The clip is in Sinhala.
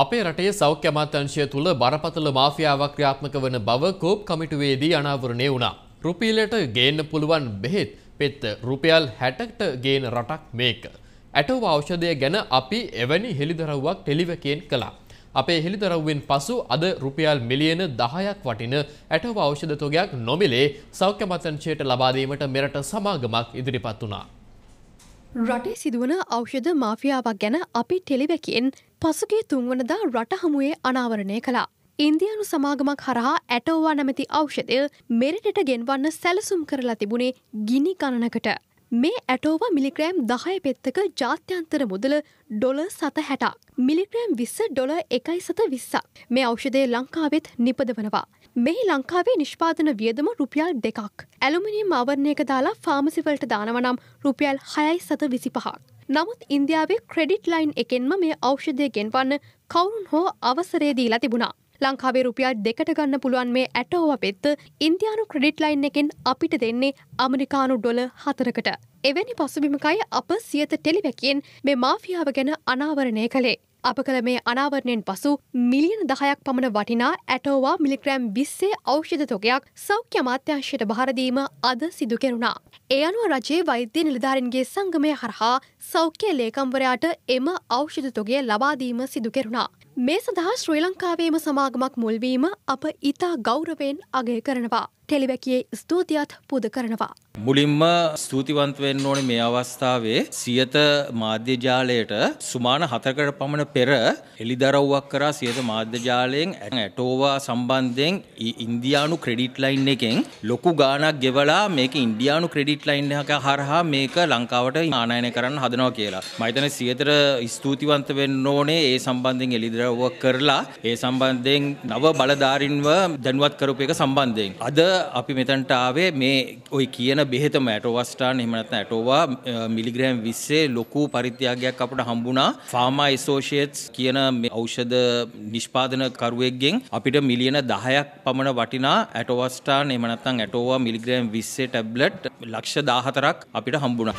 අපේ රටේ සෞඛ්‍ය අමාත්‍යංශය තුළ බරපතල මාෆියාවක් ක්‍රියාත්මක වන බව කෝප් කමිටුවේදී අනාවරණය වුණා. රුපියලට ගේන්න පුළුවන් බෙහෙත් පෙත්ත රුපියල් 60ට ගේන රටක් මේක. ඇටව ඖෂධය ගැන අපි එවැනි හෙළිදරව්වක් ටෙලිවකයෙන් කළා. අපේ හෙළිදරව්වෙන් පසු අද රුපියල් මිලියන 10ක් වටින ඇටව ඖෂධ තොගයක් නොමිලේ සෞඛ්‍ය අමාත්‍යංශයට ලබා දීමට මෙරට සමාගමක් ඉදිරිපත් වුණා. රටේ සිදුවන ඖෂධ මාෆියාවක් ගැන අපි ටෙලිවැකෙන් පසුගේ තුන්වනදා රට හමුවේ අනාවරණය කළා. ඉන්දියනු සමාගමක් හරහා ඇටෝවා නැමති ඖෂධය මෙරටට ගෙන්වන්න සැලසුම් කරලා තිබුණේ ගිනි ගණනකට. මේ ඇටෝවා මිලිග්‍රෑම් දහය පෙත්තක ජාත්‍යන්තර මුදල ඩොල සත හැටක්. මිලිග්‍රෑම් විස්ස ඩොල එකයි සත විස්සා. මේ ඖෂධය ලංකාවෙත් නිපදවනවා. මෙහි ලංකාවේ නිෂ්පාදන වියදම රුපියල් දෙකක්. ඇලුමිනියම් ආවරණයක දාලා ෆාමසිවලට දානවනම් රුපියල් හයයි සත විසි පහක්. නමුත් ඉන්දියාවේ ක්‍රෙඩිට් ලයින් එකෙන්ම මේ ඖෂධය ගෙන්වන්න කවුරුන් හෝ අවසරේ දීලා තිබුණා. ලංකාවේ රුපියල් දෙකට ගන්න පුළුවන් මේ ඇටෝව පෙත්ත ඉන්දයානු ක්‍රඩිට් ලයින් එකෙන් අපිට දෙන්නේ අමරිකානු ඩොල හතරකට. එවැනි පසුබිමකයි අප සියත ටෙලිවැකෙන් මේ මාෆියාව ගැන අනාවරණය කළේ. අප කළ මේ අනාවරණයෙන් පසු මිලියන දහයක් පමණ වටිනා ඇටෝවා මිලිග්‍රෑම් බිස්සේ ඖෂධ තොගයක් සෞඛ්‍ය අමාත්‍යංශයට භාරදීම අද සිදු කෙරුණා. ඒ අනුව රජයේ වෛද්‍ය නිලධාරින්ගේ සංගමය හරහා සෞඛ්‍ය ලේකම්වරයාට එම ඖෂධ තොගය ලබාදීම සිදු කෙරුණා. මේ සඳහා ශ්‍රී ලංකාවේම සමාගමක් මුල්වීම අප ඉතා ගෞරවයෙන් අගය කරනවා. ටෙලිවැකියේ ස්තුතියත් පුද කරනවා. මුලින්ම ස්තුතිවන්ත වෙන්න ඕනේ මේ අවස්ථාවේ සියත මාධ්‍ය ජාලයට සුමාන හතරකට පමණ පෙර එලිදරව්වක් කරා සියත මාධ්‍යජාලයෙන් ඇටෝවා සම්බන්ධයෙන් ඉන්දයානු ක්‍රඩිට් ලයින් එකෙන් ලොකු ගානක් ගෙවලා මේක ඉන්ඩියානු ක්‍රඩිට් ලයින් එක හරහා මේක ලංකාවට ආනයන කරන්න හදනවා කියලා මයිතන සියතර ස්තුතිවන්ත වෙන්න ඕනේ ඒ සම්බන්ධයෙන් එලිදරව්වක් කරලා ඒ සම්බන්ධයෙන් නව බලධාරින්ව දැනුවත් කරපු එක සම්බන්ධයෙන් අද අපි මෙතන්ට ආවේ මේ ඔයි කියන බෙහෙතම ඇටෝවස්ටාන් එහෙම නැත්නම් ඇටෝවා මිලිග්‍රෑම් 20 ලොකු පරිත්‍යාගයක් අපට හම්බුණා ෆාමා ඇසෝෂියේ ඇසෝෂියේට්ස් කියන මේ ඖෂධ නිෂ්පාදනකරුවෙක්ගෙන් අපිට මිලියන 10ක් පමණ වටිනා ඇටෝවස්ටාන් එහෙම නැත්නම් ඇටෝවා මිලිග්‍රෑම් 20 ටැබ්ලට් ලක්ෂ 14ක් අපිට හම්බුණා.